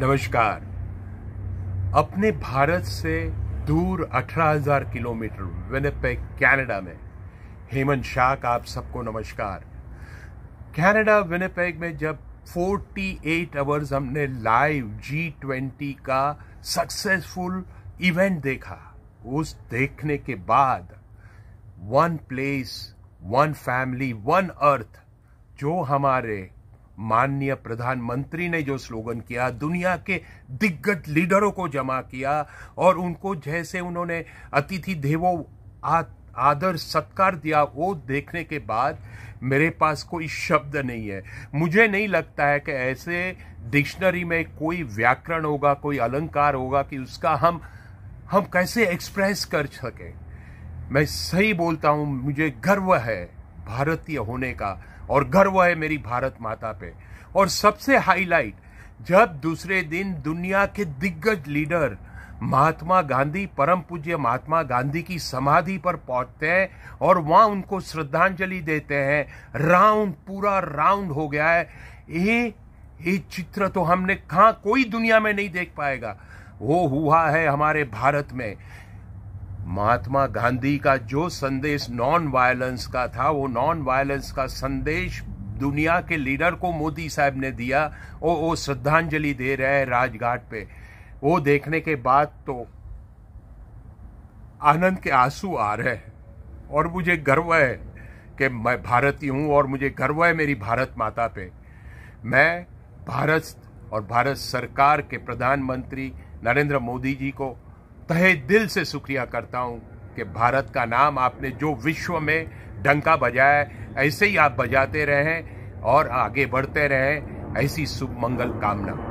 नमस्कार अपने भारत से दूर 18,000 किलोमीटर विनिपेग कनाडा में हेमंत शाह आप सबको नमस्कार कनाडा विनिपेग में जब 48 आवर्स हमने लाइव जी ट्वेंटी का सक्सेसफुल इवेंट देखा उस देखने के बाद one place one family one earth जो हमारे माननीय प्रधानमंत्री ने जो स्लोगन किया दुनिया के दिग्गज लीडरों को जमा किया और उनको जैसे उन्होंने अतिथि देवो आदर सत्कार दिया वो देखने के बाद मेरे पास कोई शब्द नहीं है मुझे नहीं लगता है कि ऐसे डिक्शनरी में कोई व्याकरण होगा कोई अलंकार होगा कि उसका हम हम कैसे एक्सप्रेस कर सकें मैं सही बोलता हूँ मुझे गर्व है भारतीय होने का और गर्व है मेरी भारत माता पे और सबसे हाईलाइट जब दूसरे दिन दुनिया के दिग्गज लीडर महात्मा गांधी परम पूज्य महात्मा गांधी की समाधि पर पहुंचते हैं और वहां उनको श्रद्धांजलि देते हैं राउंड पूरा राउंड हो गया है ये ये चित्र तो हमने कहा कोई दुनिया में नहीं देख पाएगा वो हुआ है हमारे भारत में महात्मा गांधी का जो संदेश नॉन वायलेंस का था वो नॉन वायलेंस का संदेश दुनिया के लीडर को मोदी साहब ने दिया और वो श्रद्धांजलि दे रहे हैं राजघाट पे वो देखने के बाद तो आनंद के आंसू आ रहे हैं और मुझे गर्व है कि मैं भारतीय हूँ और मुझे गर्व है मेरी भारत माता पे मैं भारत और भारत सरकार के प्रधानमंत्री नरेंद्र मोदी जी को तहे दिल से शुक्रिया करता हूँ कि भारत का नाम आपने जो विश्व में डंका बजाया ऐसे ही आप बजाते रहें और आगे बढ़ते रहें ऐसी शुभ मंगल कामना